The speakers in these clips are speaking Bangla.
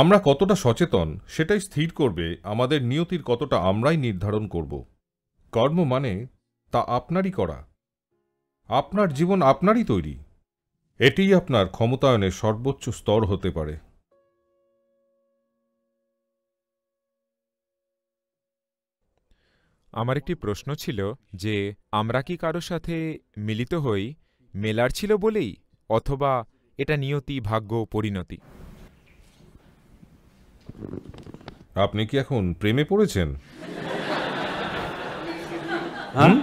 আমরা কতটা সচেতন সেটাই স্থির করবে আমাদের নিয়তির কতটা আমরাই নির্ধারণ করব কর্ম মানে তা আপনারই করা আপনার জীবন আপনারই তৈরি এটিই আপনার ক্ষমতায়নের সর্বোচ্চ স্তর হতে পারে আমার একটি প্রশ্ন ছিল যে আমরা কি কারোর সাথে মিলিত হই মেলার ছিল বলেই অথবা এটা নিয়তি ভাগ্য পরিণতি আপনি কি এখন প্রেমে পড়েছেন হ্যাঁ?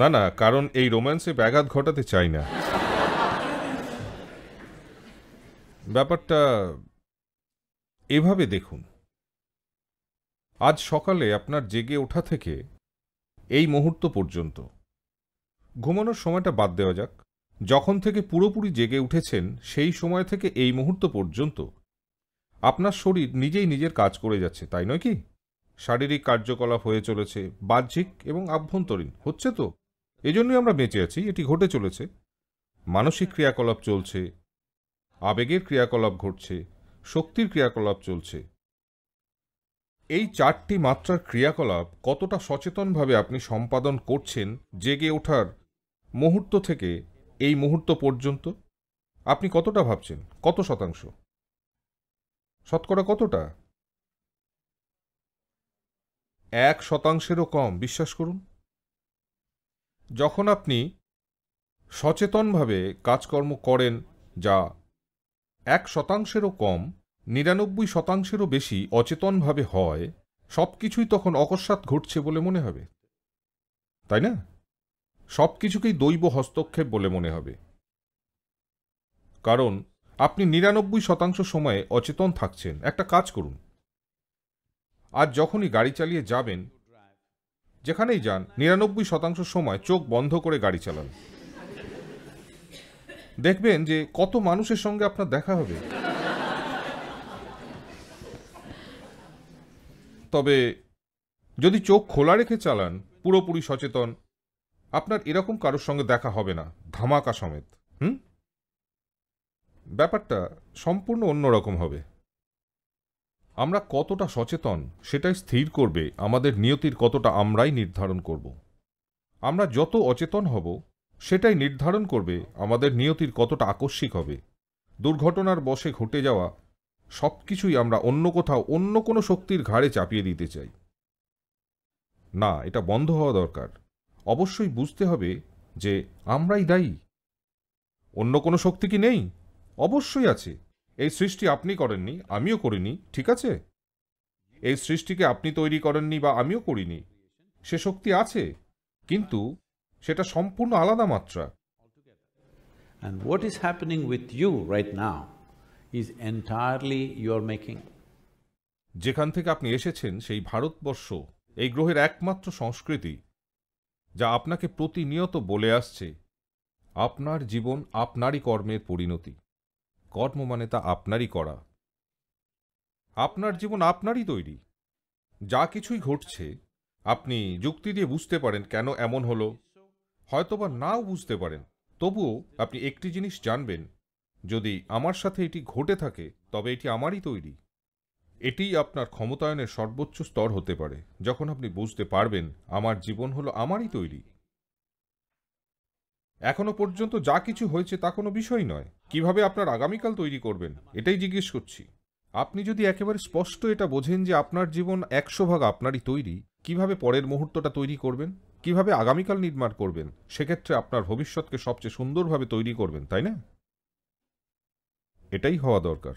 না না কারণ এই রোম্যান্সে ব্যাঘাত ঘটাতে চাই না ব্যাপারটা এভাবে দেখুন আজ সকালে আপনার জেগে ওঠা থেকে এই মুহূর্ত পর্যন্ত ঘুমানোর সময়টা বাদ দেওয়া যাক যখন থেকে পুরোপুরি জেগে উঠেছেন সেই সময় থেকে এই মুহূর্ত পর্যন্ত আপনার শরীর নিজেই নিজের কাজ করে যাচ্ছে তাই নয় কি শারীরিক কার্যকলাপ হয়ে চলেছে বাহ্যিক এবং আভ্যন্তরীণ হচ্ছে তো এজন্যই আমরা বেঁচে আছি এটি ঘটে চলেছে মানসিক ক্রিয়াকলাপ চলছে আবেগের ক্রিয়াকলাপ ঘটছে শক্তির ক্রিয়াকলাপ চলছে এই চারটি মাত্রার ক্রিয়াকলাপ কতটা সচেতনভাবে আপনি সম্পাদন করছেন জেগে ওঠার মুহূর্ত থেকে এই মুহূর্ত পর্যন্ত আপনি কতটা ভাবছেন কত শতাংশ শতকরা কতটা এক শতাংশেরও কম বিশ্বাস করুন যখন আপনি সচেতনভাবে কাজকর্ম করেন যা এক শতাংশেরও কম নিরানব্বই শতাংশেরও বেশি অচেতনভাবে হয় সব কিছুই তখন অকস্মাৎ ঘটছে বলে মনে হবে তাই না সব কিছুকেই দৈব হস্তক্ষেপ বলে মনে হবে কারণ আপনি নিরানব্বই শতাংশ সময়ে অচেতন থাকছেন একটা কাজ করুন আর যখনই গাড়ি চালিয়ে যাবেন যেখানেই যান নিরানব্বই শতাংশ সময় চোখ বন্ধ করে গাড়ি চালান দেখবেন যে কত মানুষের সঙ্গে আপনার দেখা হবে তবে যদি চোখ খোলা রেখে চালান পুরোপুরি সচেতন আপনার এরকম কারোর সঙ্গে দেখা হবে না ধামাকা সমেত হুম ব্যাপারটা সম্পূর্ণ অন্যরকম হবে আমরা কতটা সচেতন সেটাই স্থির করবে আমাদের নিয়তির কতটা আমরাই নির্ধারণ করব আমরা যত অচেতন হব সেটাই নির্ধারণ করবে আমাদের নিয়তির কতটা আকস্মিক হবে দুর্ঘটনার বসে ঘটে যাওয়া সব কিছুই আমরা অন্য কোথাও অন্য কোনো শক্তির ঘাড়ে চাপিয়ে দিতে চাই না এটা বন্ধ হওয়া দরকার অবশ্যই বুঝতে হবে যে আমরাই দায়ী অন্য কোনো শক্তি কি নেই অবশ্যই আছে এই সৃষ্টি আপনি করেননি আমিও করিনি ঠিক আছে এই সৃষ্টিকে আপনি তৈরি করেননি বা আমিও করিনি সে শক্তি আছে কিন্তু সেটা সম্পূর্ণ আলাদা মাত্রা And what is happening with you right now is entirely your making. যেখান থেকে আপনি এসেছেন সেই ভারতবর্ষ এই গ্রহের একমাত্র সংস্কৃতি যা আপনাকে প্রতিনিয়ত বলে আসছে আপনার জীবন আপনারই কর্মের পরিণতি কর্ম মানে তা আপনারই করা আপনার জীবন আপনারই তৈরি যা কিছুই ঘটছে আপনি যুক্তি দিয়ে বুঝতে পারেন কেন এমন হলো হয়তোবা নাও বুঝতে পারেন তবুও আপনি একটি জিনিস জানবেন যদি আমার সাথে এটি ঘটে থাকে তবে এটি আমারই তৈরি এটিই আপনার ক্ষমতায়নের সর্বোচ্চ স্তর হতে পারে যখন আপনি বুঝতে পারবেন আমার জীবন হলো আমারই তৈরি এখনো পর্যন্ত যা কিছু হয়েছে তা কোনো বিষয় নয় কিভাবে আপনার আগামীকাল তৈরি করবেন এটাই জিজ্ঞেস করছি আপনি যদি একেবারে স্পষ্ট এটা বোঝেন যে আপনার জীবন একশো ভাগ আপনারই তৈরি কিভাবে পরের মুহূর্তটা তৈরি করবেন কিভাবে আগামীকাল নির্মাণ করবেন সেক্ষেত্রে আপনার ভবিষ্যৎকে সবচেয়ে সুন্দরভাবে তৈরি করবেন তাই না এটাই হওয়া দরকার